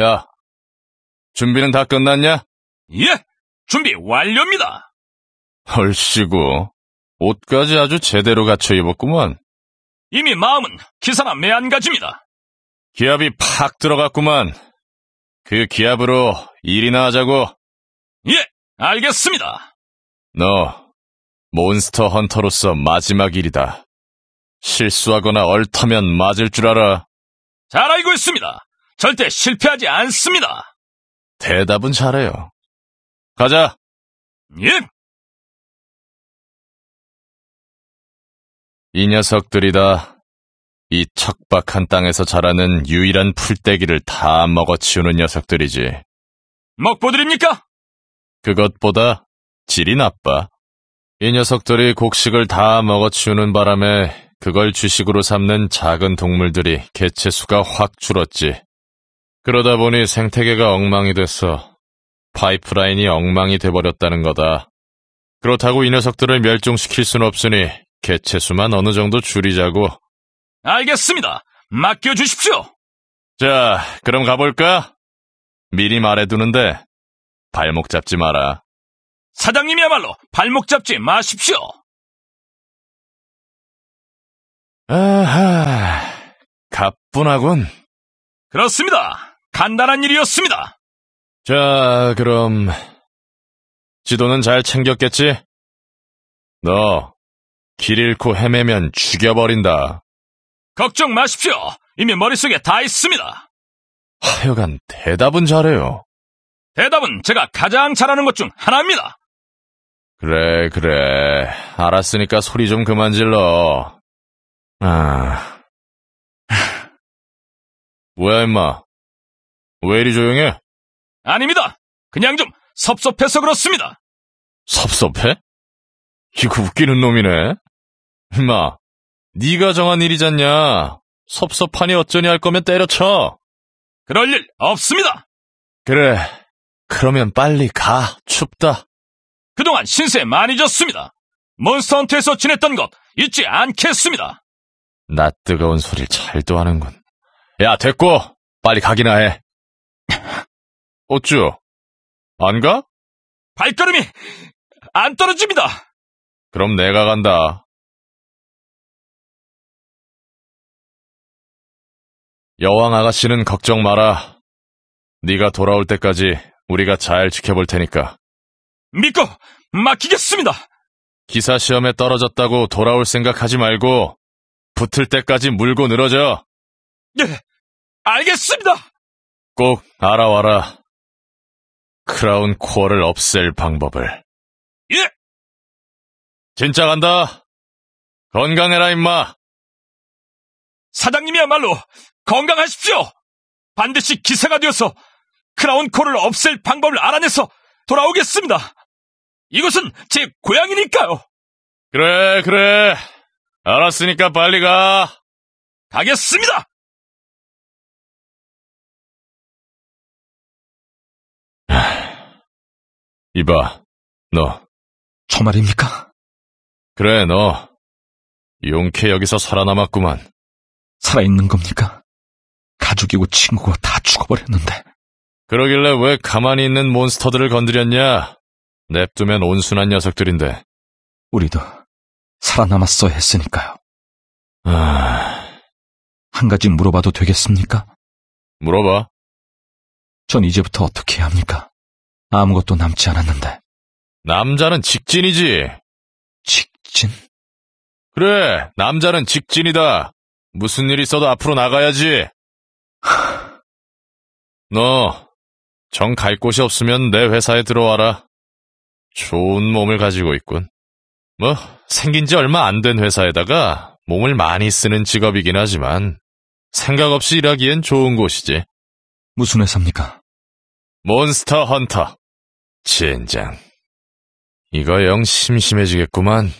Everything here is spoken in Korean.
야, 준비는 다 끝났냐? 예, 준비 완료입니다. 헐씨구, 옷까지 아주 제대로 갖춰 입었구먼 이미 마음은 기사나 매한가지입니다. 기합이 팍 들어갔구만. 그 기합으로 일이나 하자고. 예, 알겠습니다. 너, 몬스터 헌터로서 마지막 일이다. 실수하거나 얼터면 맞을 줄 알아. 잘 알고 있습니다. 절대 실패하지 않습니다. 대답은 잘해요. 가자. 예. 이 녀석들이다. 이 척박한 땅에서 자라는 유일한 풀떼기를 다 먹어치우는 녀석들이지. 먹보드립니까 그것보다 질이 나빠. 이 녀석들이 곡식을 다 먹어치우는 바람에 그걸 주식으로 삼는 작은 동물들이 개체수가 확 줄었지. 그러다 보니 생태계가 엉망이 됐어. 파이프라인이 엉망이 돼버렸다는 거다. 그렇다고 이 녀석들을 멸종시킬 순 없으니 개체수만 어느 정도 줄이자고. 알겠습니다. 맡겨주십시오. 자, 그럼 가볼까? 미리 말해두는데 발목 잡지 마라. 사장님이야말로 발목 잡지 마십시오. 아하, 가뿐하군. 그렇습니다. 간단한 일이었습니다. 자, 그럼 지도는 잘 챙겼겠지? 너, 길 잃고 헤매면 죽여버린다. 걱정 마십시오. 이미 머릿속에 다 있습니다. 하여간 대답은 잘해요. 대답은 제가 가장 잘하는 것 중 하나입니다. 그래, 그래. 알았으니까 소리 좀 그만 질러. 아. 뭐야, 임마. 왜 이리 조용해? 아닙니다. 그냥 좀 섭섭해서 그렇습니다. 섭섭해? 이거 웃기는 놈이네. 임마, 네가 정한 일이잖냐. 섭섭하니 어쩌니 할 거면 때려쳐. 그럴 일 없습니다. 그래, 그러면 빨리 가. 춥다. 그동안 신세 많이 졌습니다. 몬스터헌트에서 지냈던 것 잊지 않겠습니다. 나 뜨거운 소리를 잘도 하는군. 야, 됐고, 빨리 가기나 해. 어쭈? 안 가? 발걸음이 안 떨어집니다. 그럼 내가 간다. 여왕 아가씨는 걱정 마라. 네가 돌아올 때까지 우리가 잘 지켜볼 테니까. 믿고 맡기겠습니다. 기사 시험에 떨어졌다고 돌아올 생각하지 말고 붙을 때까지 물고 늘어져. 네, 알겠습니다. 꼭 알아와라. 크라운 코어를 없앨 방법을. 예! 진짜 간다. 건강해라, 임마. 사장님이야말로 건강하십시오. 반드시 기사가 되어서 크라운 코를 없앨 방법을 알아내서 돌아오겠습니다. 이곳은 제 고향이니까요. 그래, 그래. 알았으니까 빨리 가. 가겠습니다. 이봐, 너. 저 말입니까? 그래, 너. 용케 여기서 살아남았구만. 살아있는 겁니까? 가족이고 친구가다 죽어버렸는데. 그러길래 왜 가만히 있는 몬스터들을 건드렸냐? 냅두면 온순한 녀석들인데. 우리도 살아남았어야 했으니까요. 아... 한 가지 물어봐도 되겠습니까? 물어봐. 전 이제부터 어떻게 해야 합니까? 아무것도 남지 않았는데. 남자는 직진이지. 직진? 그래, 남자는 직진이다. 무슨 일 있어도 앞으로 나가야지. 너, 정 갈 곳이 없으면 내 회사에 들어와라. 좋은 몸을 가지고 있군. 뭐, 생긴 지 얼마 안 된 회사에다가 몸을 많이 쓰는 직업이긴 하지만, 생각 없이 일하기엔 좋은 곳이지. 무슨 회사입니까? 몬스터 헌터. 젠장. 이거 영 심심해지겠구만.